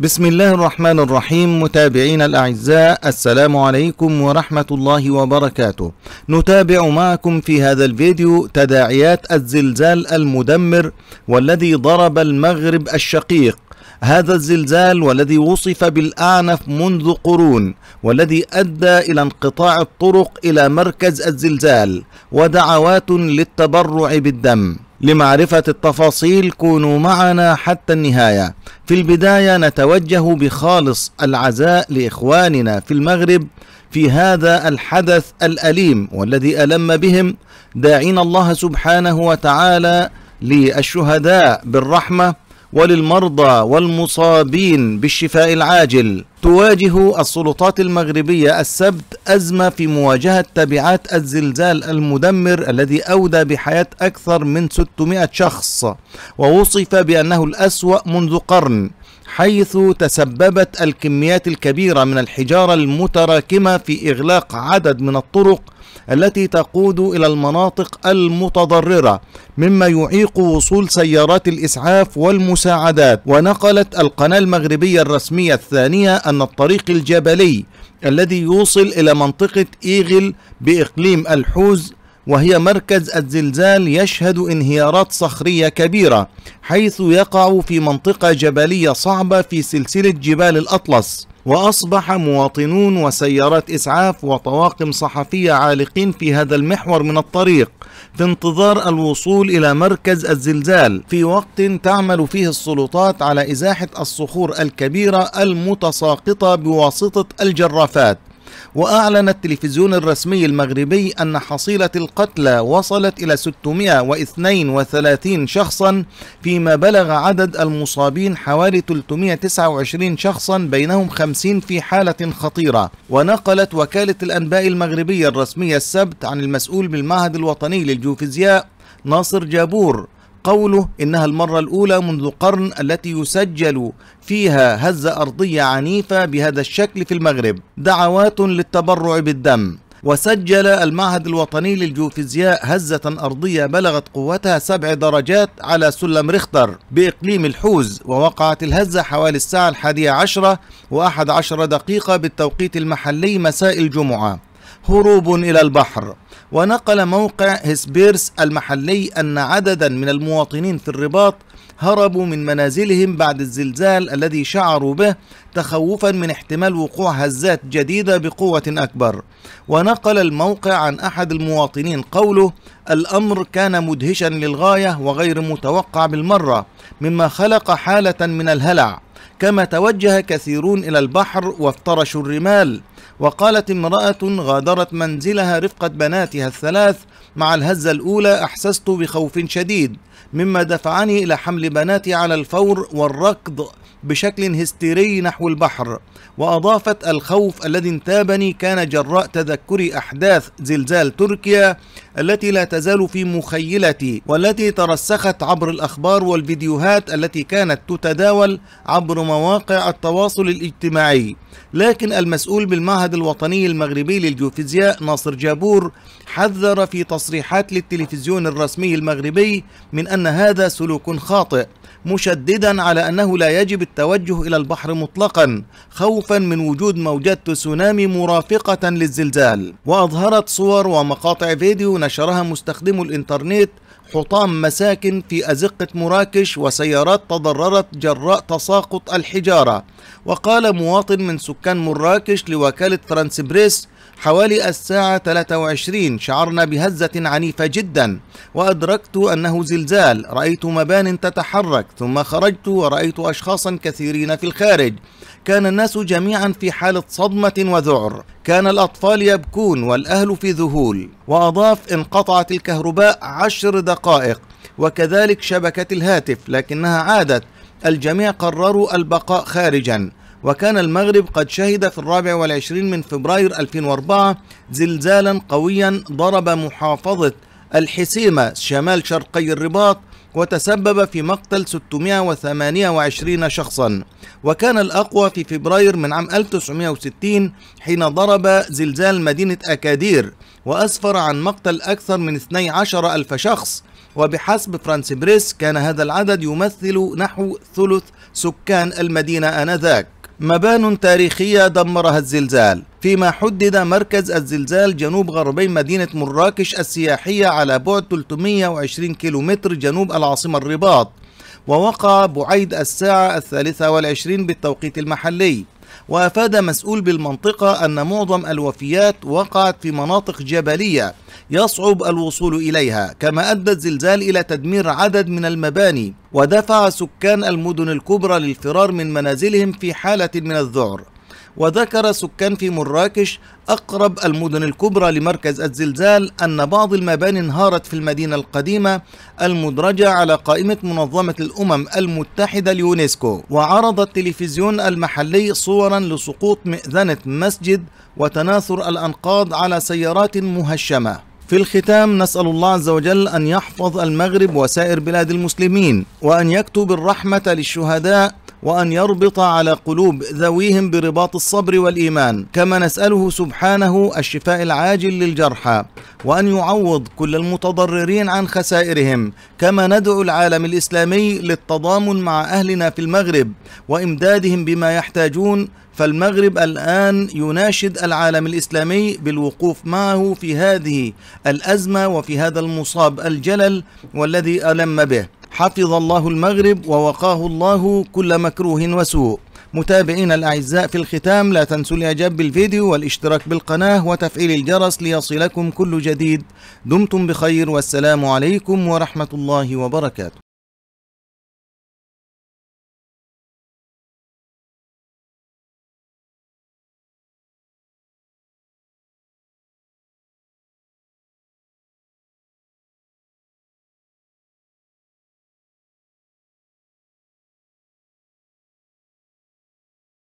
بسم الله الرحمن الرحيم متابعين الأعزاء السلام عليكم ورحمة الله وبركاته نتابع معكم في هذا الفيديو تداعيات الزلزال المدمر والذي ضرب المغرب الشقيق هذا الزلزال والذي وصف بالأعنف منذ قرون والذي أدى إلى انقطاع الطرق إلى مركز الزلزال ودعوات للتبرع بالدم لمعرفة التفاصيل كونوا معنا حتى النهاية في البداية نتوجه بخالص العزاء لإخواننا في المغرب في هذا الحدث الأليم والذي ألم بهم داعين الله سبحانه وتعالى للشهداء بالرحمة وللمرضى والمصابين بالشفاء العاجل تواجه السلطات المغربية السبت أزمة في مواجهة تبعات الزلزال المدمر الذي أودى بحياة أكثر من 600 شخص ووصف بأنه الأسوأ منذ قرن حيث تسببت الكميات الكبيرة من الحجارة المتراكمة في إغلاق عدد من الطرق التي تقود إلى المناطق المتضررة مما يعيق وصول سيارات الإسعاف والمساعدات ونقلت القناة المغربية الرسمية الثانية أن الطريق الجبلي الذي يوصل إلى منطقة إيغل بإقليم الحوز وهي مركز الزلزال يشهد انهيارات صخرية كبيرة حيث يقع في منطقة جبلية صعبة في سلسلة جبال الأطلس وأصبح مواطنون وسيارات إسعاف وطواقم صحفية عالقين في هذا المحور من الطريق في انتظار الوصول إلى مركز الزلزال في وقت تعمل فيه السلطات على إزاحة الصخور الكبيرة المتساقطة بواسطة الجرافات وأعلن التلفزيون الرسمي المغربي أن حصيلة القتلى وصلت إلى 632 شخصا فيما بلغ عدد المصابين حوالي 329 شخصا بينهم 50 في حالة خطيرة ونقلت وكالة الأنباء المغربية الرسمية السبت عن المسؤول بالمعهد الوطني للجيوفيزياء ناصر جابور قوله إنها المرة الأولى منذ قرن التي يسجل فيها هزة أرضية عنيفة بهذا الشكل في المغرب دعوات للتبرع بالدم وسجل المعهد الوطني للجيوفيزياء هزة أرضية بلغت قوتها سبع درجات على سلم ريختر بإقليم الحوز ووقعت الهزة حوالي الساعة الحادية عشرة وأحد عشر دقيقة بالتوقيت المحلي مساء الجمعة هروب إلى البحر ونقل موقع هسبيرس المحلي أن عددا من المواطنين في الرباط هربوا من منازلهم بعد الزلزال الذي شعروا به تخوفا من احتمال وقوع هزات جديدة بقوة أكبر ونقل الموقع عن أحد المواطنين قوله الأمر كان مدهشا للغاية وغير متوقع بالمرة مما خلق حالة من الهلع كما توجه كثيرون إلى البحر وافترشوا الرمال وقالت امرأة غادرت منزلها رفقة بناتها الثلاث مع الهزة الأولى أحسست بخوف شديد مما دفعني إلى حمل بناتي على الفور والركض بشكل هستيري نحو البحر وأضافت الخوف الذي انتابني كان جراء تذكر أحداث زلزال تركيا التي لا تزال في مخيلتي والتي ترسخت عبر الأخبار والفيديوهات التي كانت تتداول عبر مواقع التواصل الاجتماعي لكن المسؤول بالمعهد الوطني المغربي للجيوفيزياء ناصر جابور حذر في تصريح تصريحات للتلفزيون الرسمي المغربي من أن هذا سلوك خاطئ مشددا على أنه لا يجب التوجه إلى البحر مطلقا خوفا من وجود موجات تسونامي مرافقة للزلزال وأظهرت صور ومقاطع فيديو نشرها مستخدمو الإنترنت حطام مساكن في أزقة مراكش وسيارات تضررت جراء تساقط الحجارة وقال مواطن من سكان مراكش لوكالة فرانس بريس حوالي الساعة 23 شعرنا بهزة عنيفة جدا وأدركت أنه زلزال رأيت مبان تتحرك ثم خرجت ورأيت أشخاصا كثيرين في الخارج كان الناس جميعا في حالة صدمة وذعر كان الأطفال يبكون والأهل في ذهول وأضاف انقطعت الكهرباء عشر دقائق وكذلك شبكة الهاتف لكنها عادت الجميع قرروا البقاء خارجا وكان المغرب قد شهد في الرابع والعشرين من فبراير 2004 زلزالا قويا ضرب محافظة الحسيمة شمال شرقي الرباط وتسبب في مقتل 628 شخصا وكان الأقوى في فبراير من عام 1960 حين ضرب زلزال مدينة أكادير وأسفر عن مقتل أكثر من 12 ألف شخص وبحسب فرانس بريس كان هذا العدد يمثل نحو ثلث سكان المدينة آنذاك مبان تاريخية دمرها الزلزال فيما حدد مركز الزلزال جنوب غربي مدينة مراكش السياحية على بعد 320 كيلومتر جنوب العاصمة الرباط ووقع بعيد الساعة الثالثة والعشرين بالتوقيت المحلي وأفاد مسؤول بالمنطقة أن معظم الوفيات وقعت في مناطق جبلية يصعب الوصول إليها كما أدى الزلزال إلى تدمير عدد من المباني ودفع سكان المدن الكبرى للفرار من منازلهم في حالة من الذعر وذكر سكان في مراكش أقرب المدن الكبرى لمركز الزلزال أن بعض المباني انهارت في المدينة القديمة المدرجة على قائمة منظمة الأمم المتحدة اليونسكو وعرض التلفزيون المحلي صورا لسقوط مئذنة مسجد وتناثر الأنقاض على سيارات مهشمة في الختام نسأل الله عز وجل أن يحفظ المغرب وسائر بلاد المسلمين وأن يكتب الرحمة للشهداء وأن يربط على قلوب ذويهم برباط الصبر والإيمان كما نسأله سبحانه الشفاء العاجل للجرحى وأن يعوض كل المتضررين عن خسائرهم كما ندعو العالم الإسلامي للتضامن مع أهلنا في المغرب وإمدادهم بما يحتاجون فالمغرب الآن يناشد العالم الإسلامي بالوقوف معه في هذه الأزمة وفي هذا المصاب الجلل والذي ألم به حفظ الله المغرب ووقاه الله كل مكروه وسوء متابعين الأعزاء في الختام لا تنسوا الإعجاب بالفيديو والاشتراك بالقناة وتفعيل الجرس ليصلكم كل جديد دمتم بخير والسلام عليكم ورحمة الله وبركاته